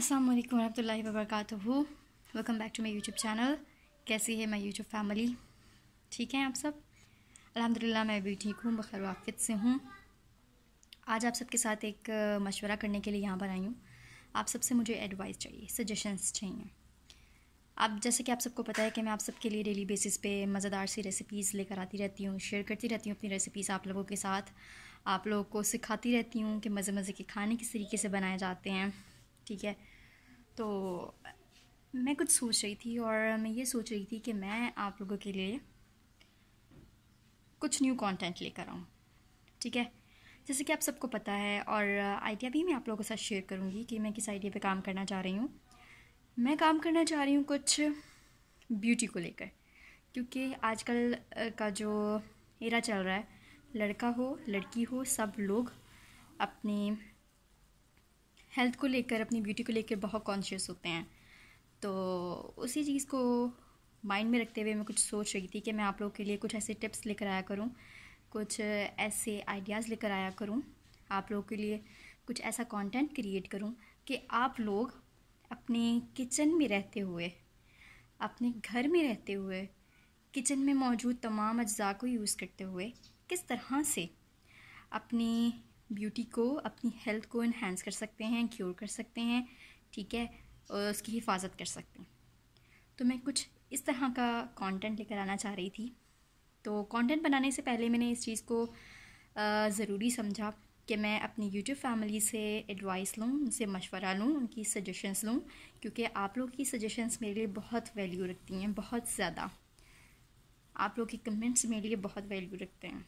अस्सलाम वालेकुम वरहमतुल्लाहि वबरकातुहू welcome back to my YouTube channel कैसी है माय यूट्यूब फैमिली ठीक हैं आप सब अल्हम्दुलिल्लाह मैं भी ठीक हूँ बखैर वाफ़ से हूँ आज आप सबके साथ एक मशवरा करने के लिए यहाँ पर आई हूँ आप सबसे मुझे एडवाइस चाहिए सजेशंस चाहिए आप जैसे कि आप सबको पता है कि मैं आप सबके लिए डेली बेसिस पे मज़ेदार सी रेसिपीज़ लेकर आती रहती हूँ शेयर करती रहती हूँ अपनी रेसिपीज़ आप लोगों के साथ आप लोगों को सिखाती रहती हूँ कि मज़े मज़े के खाने किस तरीके से बनाए जाते हैं ठीक है तो मैं कुछ सोच रही थी और मैं ये सोच रही थी कि मैं आप लोगों के लिए कुछ न्यू कंटेंट लेकर आऊँ ठीक है जैसे कि आप सबको पता है और आइडिया भी मैं आप लोगों के साथ शेयर करूँगी कि मैं किस आइडिया पे काम करना चाह रही हूँ मैं काम करना चाह रही हूँ कुछ ब्यूटी को लेकर क्योंकि आजकल का जो एरा चल रहा है लड़का हो लड़की हो सब लोग अपनी हेल्थ को लेकर अपनी ब्यूटी को लेकर बहुत कॉन्शियस होते हैं तो उसी चीज़ को माइंड में रखते हुए मैं कुछ सोच रही थी कि मैं आप लोग के लिए कुछ ऐसे टिप्स लेकर आया करूँ कुछ ऐसे आइडियाज़ लेकर आया करूँ आप लोगों के लिए कुछ ऐसा कंटेंट क्रिएट करूँ कि आप लोग अपने किचन में रहते हुए अपने घर में रहते हुए किचन में मौजूद तमाम अज्जा को यूज़ करते हुए किस तरह से अपनी ब्यूटी को अपनी हेल्थ को इन्हेंस कर सकते हैं क्योर कर सकते हैं ठीक है और उसकी हिफाजत कर सकते हैं तो मैं कुछ इस तरह का कंटेंट लेकर आना चाह रही थी तो कंटेंट बनाने से पहले मैंने इस चीज़ को ज़रूरी समझा कि मैं अपनी यूट्यूब फैमिली से एडवाइस लूँ उनसे मशवरा लूँ उनकी सजेशंस लूँ क्योंकि आप लोग की सजेशंस मेरे लिए बहुत वैल्यू रखती हैं बहुत ज़्यादा आप लोग के कमेंट्स मेरे लिए बहुत वैल्यू रखते हैं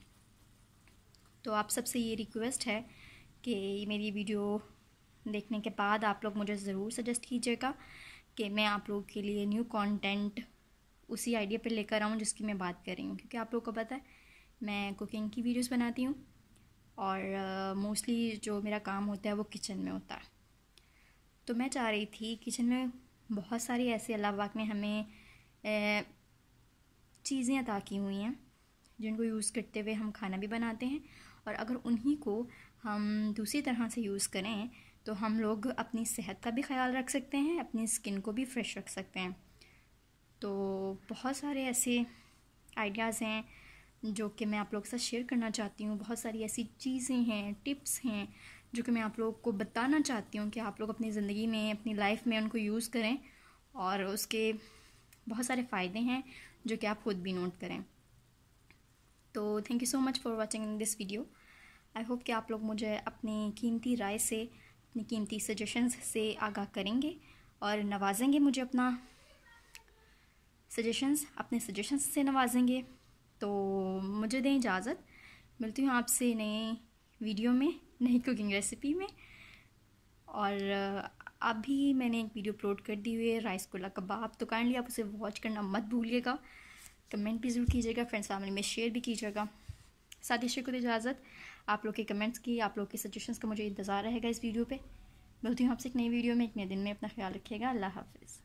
तो आप सबसे ये रिक्वेस्ट है कि मेरी वीडियो देखने के बाद आप लोग मुझे ज़रूर सजेस्ट कीजिएगा कि मैं आप लोगों के लिए न्यू कंटेंट उसी आइडिया पे लेकर आऊँ जिसकी मैं बात कर रही हूँ क्योंकि आप लोग को पता है मैं कुकिंग की वीडियोस बनाती हूँ और मोस्टली uh, जो मेरा काम होता है वो किचन में होता है तो मैं चाह रही थी किचन में बहुत सारी ऐसे अलावा में हमें चीज़ें अदा की हुई हैं जिनको यूज़ करते हुए हम खाना भी बनाते हैं और अगर उन्हीं को हम दूसरी तरह से यूज़ करें तो हम लोग अपनी सेहत का भी ख्याल रख सकते हैं अपनी स्किन को भी फ्रेश रख सकते हैं तो बहुत सारे ऐसे आइडियाज़ हैं जो कि मैं आप लोग के साथ शेयर करना चाहती हूँ बहुत सारी ऐसी चीज़ें हैं टिप्स हैं जो कि मैं आप लोग को बताना चाहती हूँ कि आप लोग अपनी ज़िंदगी में अपनी लाइफ में उनको यूज़ करें और उसके बहुत सारे फ़ायदे हैं जो कि आप खुद भी नोट करें तो thank you so much for watching this video I hope कि आप लोग मुझे अपनी कीमती राय से अपनी कीमती सजेशंस से आगाह करेंगे और नवाजेंगे मुझे अपना सजेशंस अपने सजेशंस से नवाजेंगे तो मुझे दें इजाज़त मिलती हूँ आपसे नए वीडियो में नई कुकिंग रेसिपी में और अभी मैंने एक वीडियो अपलोड कर दी हुई है राइस कोला कबाब तो काइंडली आप उसे वॉच करना मत भूलिएगा कमेंट भी ज़रूर कीजिएगा फ्रेंड्स फैमिली में शेयर भी कीजिएगा साथ ही को इजाज़त आप लोग के कमेंट्स की आप लोग के सजेशंस का मुझे इंतज़ार रहेगा इस वीडियो पे मिलती हूँ आपसे एक नई वीडियो में एक नए दिन में अपना ख्याल रखिएगा अल्लाह हाफिज़